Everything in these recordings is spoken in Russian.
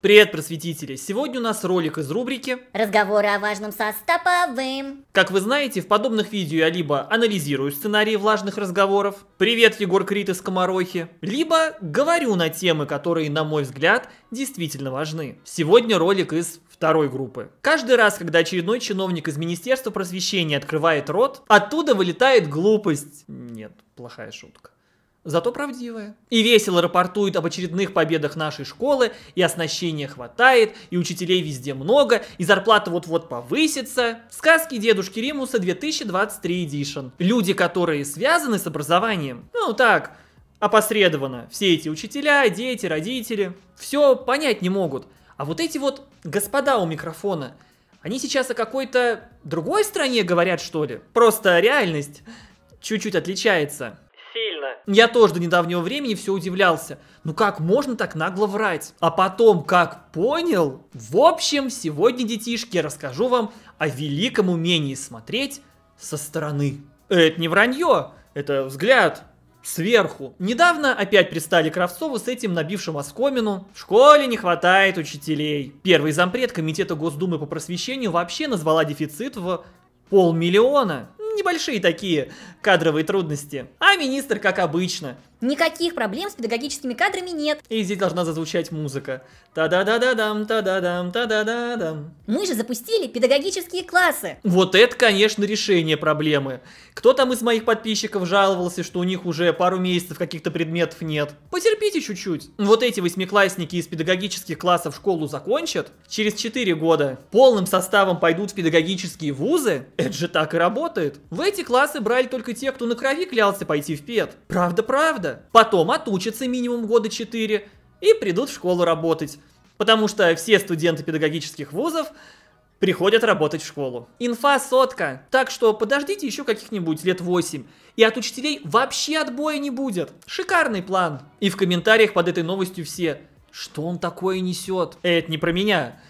Привет, просветители! Сегодня у нас ролик из рубрики «Разговоры о важном со Стоповым». Как вы знаете, в подобных видео я либо анализирую сценарии влажных разговоров «Привет, Егор Крит из Комарохи», либо говорю на темы, которые, на мой взгляд, действительно важны. Сегодня ролик из второй группы. Каждый раз, когда очередной чиновник из Министерства просвещения открывает рот, оттуда вылетает глупость. Нет, плохая шутка зато правдивая. И весело рапортует об очередных победах нашей школы, и оснащения хватает, и учителей везде много, и зарплата вот-вот повысится. Сказки дедушки Римуса 2023 Edition. Люди, которые связаны с образованием, ну так, опосредованно, все эти учителя, дети, родители, все понять не могут. А вот эти вот господа у микрофона, они сейчас о какой-то другой стране говорят, что ли? Просто реальность чуть-чуть отличается. Я тоже до недавнего времени все удивлялся. Ну как можно так нагло врать? А потом, как понял? В общем, сегодня, детишки, я расскажу вам о великом умении смотреть со стороны. Это не вранье, это взгляд, сверху. Недавно опять пристали Кравцову с этим набившим оскомину. В школе не хватает учителей. Первый зампред Комитета Госдумы по просвещению вообще назвала дефицит в полмиллиона небольшие такие кадровые трудности. А министр, как обычно, Никаких проблем с педагогическими кадрами нет. И здесь должна зазвучать музыка. Та-да-да-да-дам, та-да-дам, та-да-да-дам. Мы же запустили педагогические классы. Вот это, конечно, решение проблемы. Кто там из моих подписчиков жаловался, что у них уже пару месяцев каких-то предметов нет? Потерпите чуть-чуть. Вот эти восьмиклассники из педагогических классов школу закончат, через 4 года полным составом пойдут в педагогические вузы, это же так и работает. В эти классы брали только те, кто на крови клялся пойти в пед. Правда-правда года, потом отучатся минимум года 4 и придут в школу работать, потому что все студенты педагогических вузов приходят работать в школу. Инфа сотка, так что подождите еще каких-нибудь лет 8, и от учителей вообще отбоя не будет. Шикарный план. И в комментариях под этой новостью все, что он такое несет? Э, это не про меня,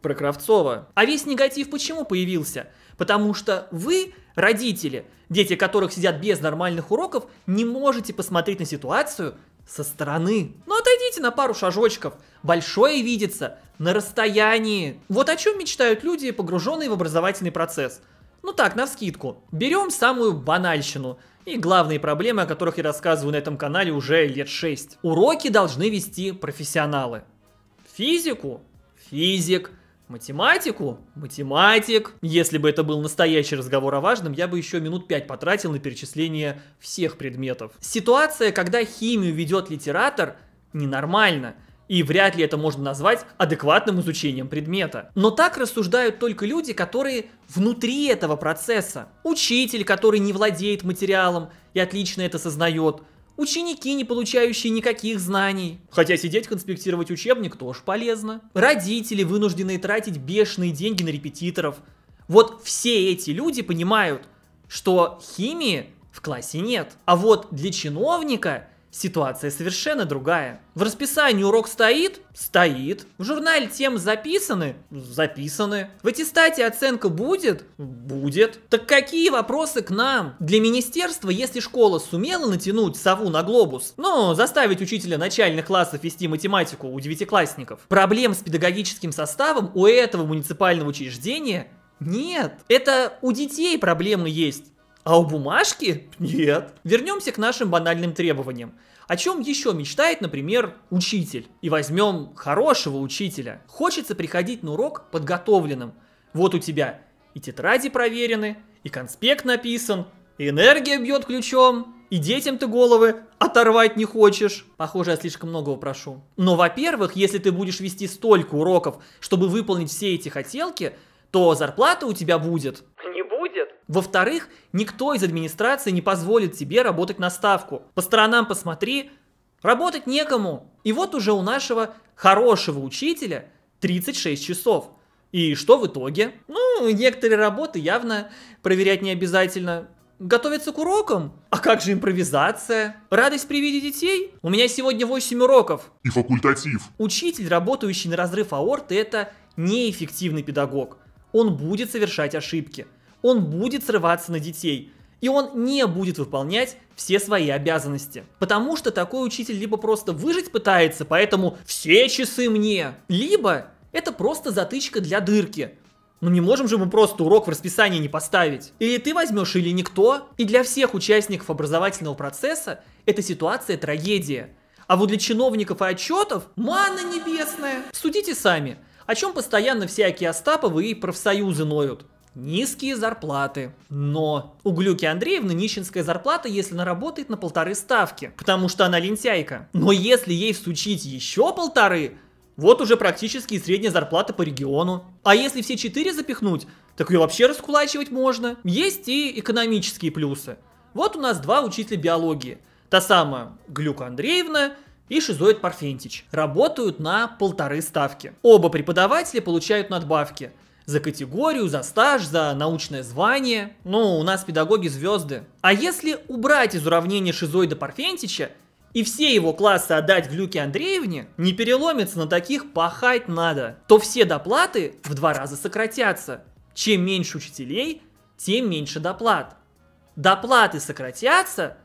про Кравцова. А весь негатив почему появился? Потому что вы Родители, дети которых сидят без нормальных уроков, не можете посмотреть на ситуацию со стороны. Ну отойдите на пару шажочков, большое видится, на расстоянии. Вот о чем мечтают люди, погруженные в образовательный процесс. Ну так, на вскидку. Берем самую банальщину и главные проблемы, о которых я рассказываю на этом канале уже лет 6. Уроки должны вести профессионалы. Физику? Физик. Математику? Математик. Если бы это был настоящий разговор о важном, я бы еще минут пять потратил на перечисление всех предметов. Ситуация, когда химию ведет литератор, ненормальна. И вряд ли это можно назвать адекватным изучением предмета. Но так рассуждают только люди, которые внутри этого процесса. Учитель, который не владеет материалом и отлично это сознает – Ученики, не получающие никаких знаний. Хотя сидеть конспектировать учебник тоже полезно. Родители, вынужденные тратить бешеные деньги на репетиторов. Вот все эти люди понимают, что химии в классе нет. А вот для чиновника Ситуация совершенно другая. В расписании урок стоит? Стоит. В журнале тем записаны? Записаны. В аттестате оценка будет? Будет. Так какие вопросы к нам? Для министерства, если школа сумела натянуть сову на глобус, но заставить учителя начальных классов вести математику у девятиклассников, проблем с педагогическим составом у этого муниципального учреждения нет, это у детей проблемы есть. А у бумажки нет. Вернемся к нашим банальным требованиям. О чем еще мечтает, например, учитель? И возьмем хорошего учителя. Хочется приходить на урок подготовленным. Вот у тебя и тетради проверены, и конспект написан, и энергия бьет ключом, и детям ты головы оторвать не хочешь. Похоже, я слишком многого прошу. Но, во-первых, если ты будешь вести столько уроков, чтобы выполнить все эти хотелки, то зарплата у тебя будет во-вторых, никто из администрации не позволит тебе работать на ставку. По сторонам посмотри, работать некому. И вот уже у нашего хорошего учителя 36 часов. И что в итоге? Ну, некоторые работы явно проверять не обязательно. Готовиться к урокам? А как же импровизация? Радость при виде детей? У меня сегодня 8 уроков. И факультатив. Учитель, работающий на разрыв аорты, это неэффективный педагог. Он будет совершать ошибки он будет срываться на детей, и он не будет выполнять все свои обязанности. Потому что такой учитель либо просто выжить пытается, поэтому все часы мне, либо это просто затычка для дырки. Ну не можем же мы просто урок в расписании не поставить. Или ты возьмешь, или никто. И для всех участников образовательного процесса эта ситуация трагедия. А вот для чиновников и отчетов мана небесная. Судите сами, о чем постоянно всякие Остаповы и профсоюзы ноют низкие зарплаты. Но у Глюки Андреевны нищенская зарплата, если она работает на полторы ставки, потому что она лентяйка. Но если ей всучить еще полторы, вот уже практически средняя зарплата по региону. А если все четыре запихнуть, так ее вообще раскулачивать можно. Есть и экономические плюсы. Вот у нас два учителя биологии. Та самая Глюка Андреевна и Шизоид Парфентич. Работают на полторы ставки. Оба преподавателя получают надбавки – за категорию, за стаж, за научное звание. Ну, у нас педагоги звезды. А если убрать из уравнения шизоида Парфентича и все его классы отдать Глюке Андреевне, не переломится на таких пахать надо, то все доплаты в два раза сократятся. Чем меньше учителей, тем меньше доплат. Доплаты сократятся,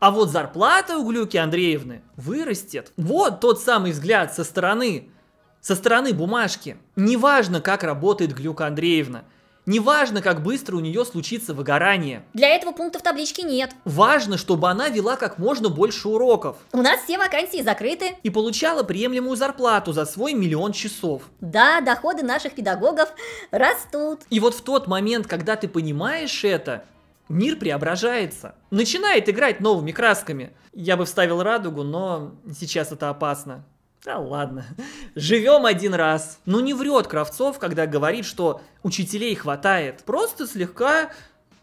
а вот зарплата у Глюки Андреевны вырастет. Вот тот самый взгляд со стороны, со стороны бумажки. Неважно, как работает Глюка Андреевна. Неважно, как быстро у нее случится выгорание. Для этого пункта в табличке нет. Важно, чтобы она вела как можно больше уроков. У нас все вакансии закрыты. И получала приемлемую зарплату за свой миллион часов. Да, доходы наших педагогов растут. И вот в тот момент, когда ты понимаешь это, мир преображается. Начинает играть новыми красками. Я бы вставил радугу, но сейчас это опасно. Да ладно. Живем один раз. Ну не врет Кравцов, когда говорит, что учителей хватает. Просто слегка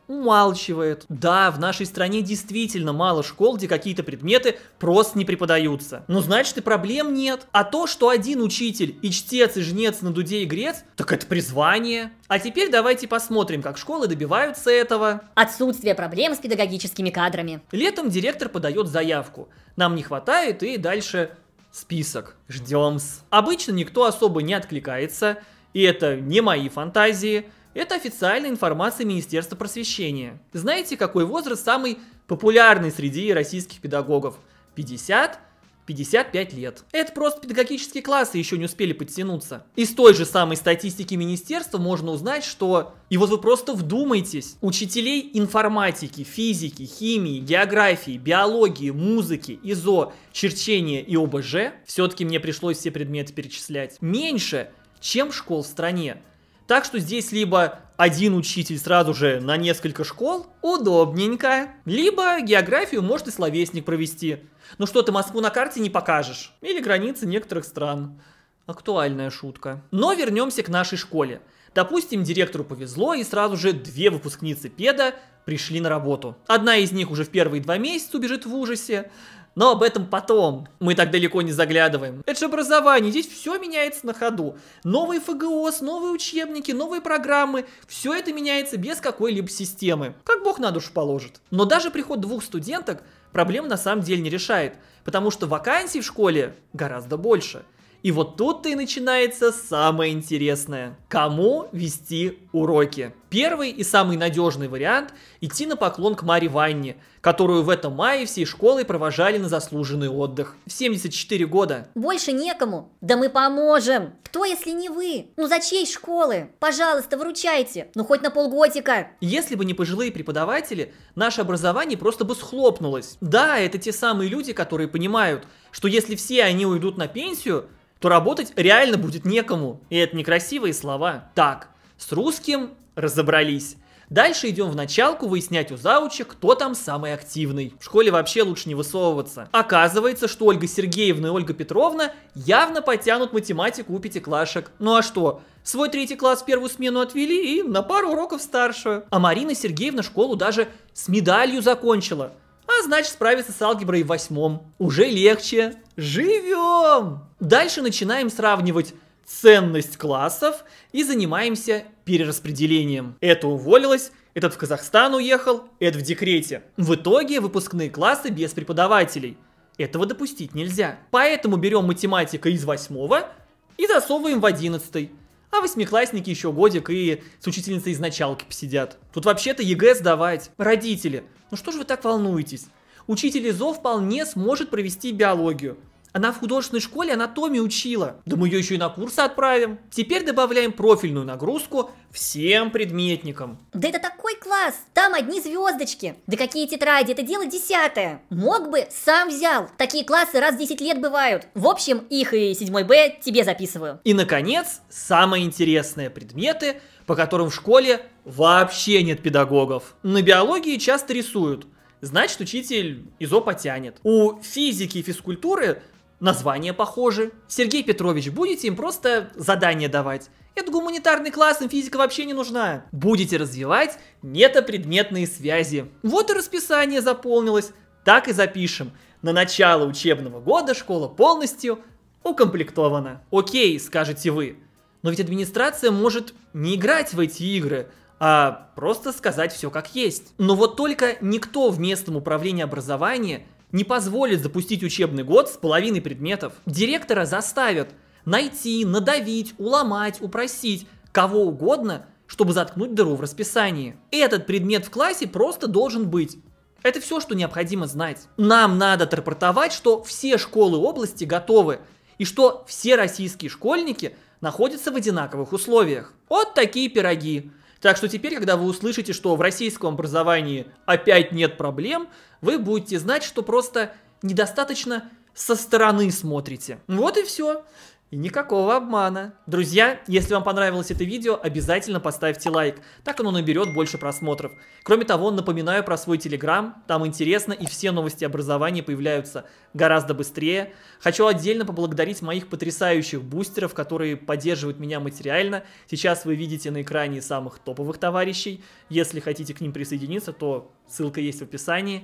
умалчивает. Да, в нашей стране действительно мало школ, где какие-то предметы просто не преподаются. Ну, значит, и проблем нет. А то, что один учитель и чтец, и жнец на дуде и грец, так это призвание. А теперь давайте посмотрим, как школы добиваются этого. Отсутствие проблем с педагогическими кадрами. Летом директор подает заявку. Нам не хватает и дальше список. Ждем. Обычно никто особо не откликается, и это не мои фантазии, это официальная информация Министерства просвещения. Знаете, какой возраст самый популярный среди российских педагогов? 50 55 лет. Это просто педагогические классы еще не успели подтянуться. Из той же самой статистики министерства можно узнать, что, и вот вы просто вдумайтесь, учителей информатики, физики, химии, географии, биологии, музыки, ИЗО, черчения и ОБЖ, все-таки мне пришлось все предметы перечислять, меньше, чем школ в стране. Так что здесь либо один учитель сразу же на несколько школ, удобненько. Либо географию может и словесник провести. Ну что ты Москву на карте не покажешь. Или границы некоторых стран. Актуальная шутка. Но вернемся к нашей школе. Допустим, директору повезло, и сразу же две выпускницы педа пришли на работу. Одна из них уже в первые два месяца убежит в ужасе, но об этом потом. Мы так далеко не заглядываем. Это же образование, здесь все меняется на ходу. Новые ФГОС, новые учебники, новые программы, все это меняется без какой-либо системы. Как бог на душу положит. Но даже приход двух студенток проблем на самом деле не решает, потому что вакансий в школе гораздо больше. И вот тут-то и начинается самое интересное. Кому вести уроки? Первый и самый надежный вариант – идти на поклон к Маре Ванне, которую в этом мае всей школой провожали на заслуженный отдых. В 74 года. Больше некому. Да мы поможем. Кто, если не вы? Ну за чьей школы? Пожалуйста, выручайте. Ну хоть на полгодика. Если бы не пожилые преподаватели, наше образование просто бы схлопнулось. Да, это те самые люди, которые понимают, что если все они уйдут на пенсию, то работать реально будет некому. И это некрасивые слова. Так, с русским разобрались. Дальше идем в началку выяснять у заучек, кто там самый активный. В школе вообще лучше не высовываться. Оказывается, что Ольга Сергеевна и Ольга Петровна явно потянут математику у пятиклашек. Ну а что? Свой третий класс первую смену отвели и на пару уроков старшую. А Марина Сергеевна школу даже с медалью закончила. А значит справиться с алгеброй в восьмом. Уже легче. Живем! Дальше начинаем сравнивать ценность классов и занимаемся перераспределением. Это уволилось, этот в Казахстан уехал, этот в декрете. В итоге выпускные классы без преподавателей. Этого допустить нельзя. Поэтому берем математика из восьмого и засовываем в одиннадцатый. А восьмиклассники еще годик и с учительницей из началки посидят. Тут вообще-то ЕГЭ сдавать. Родители, ну что же вы так волнуетесь? Учитель ИЗО вполне сможет провести биологию. Она в художественной школе анатомию учила. Да мы ее еще и на курсы отправим. Теперь добавляем профильную нагрузку всем предметникам. Да это такой класс! Там одни звездочки. Да какие тетради, это дело десятое. Мог бы, сам взял. Такие классы раз в 10 лет бывают. В общем, их и 7 Б тебе записываю. И, наконец, самые интересные предметы, по которым в школе вообще нет педагогов. На биологии часто рисуют значит учитель изо потянет. У физики и физкультуры названия похожи. Сергей Петрович, будете им просто задание давать. Это гуманитарный класс, им физика вообще не нужна. Будете развивать метапредметные связи. Вот и расписание заполнилось. Так и запишем. На начало учебного года школа полностью укомплектована. Окей, скажете вы. Но ведь администрация может не играть в эти игры, а просто сказать все как есть. Но вот только никто в местном управлении образования не позволит запустить учебный год с половиной предметов. Директора заставят найти, надавить, уломать, упросить кого угодно, чтобы заткнуть дыру в расписании. Этот предмет в классе просто должен быть. Это все, что необходимо знать. Нам надо отрапортовать, что все школы области готовы и что все российские школьники находятся в одинаковых условиях. Вот такие пироги. Так что теперь, когда вы услышите, что в российском образовании опять нет проблем, вы будете знать, что просто недостаточно со стороны смотрите. Вот и все. И никакого обмана. Друзья, если вам понравилось это видео, обязательно поставьте лайк. Так оно наберет больше просмотров. Кроме того, напоминаю про свой телеграм. Там интересно и все новости образования появляются гораздо быстрее. Хочу отдельно поблагодарить моих потрясающих бустеров, которые поддерживают меня материально. Сейчас вы видите на экране самых топовых товарищей. Если хотите к ним присоединиться, то ссылка есть в описании.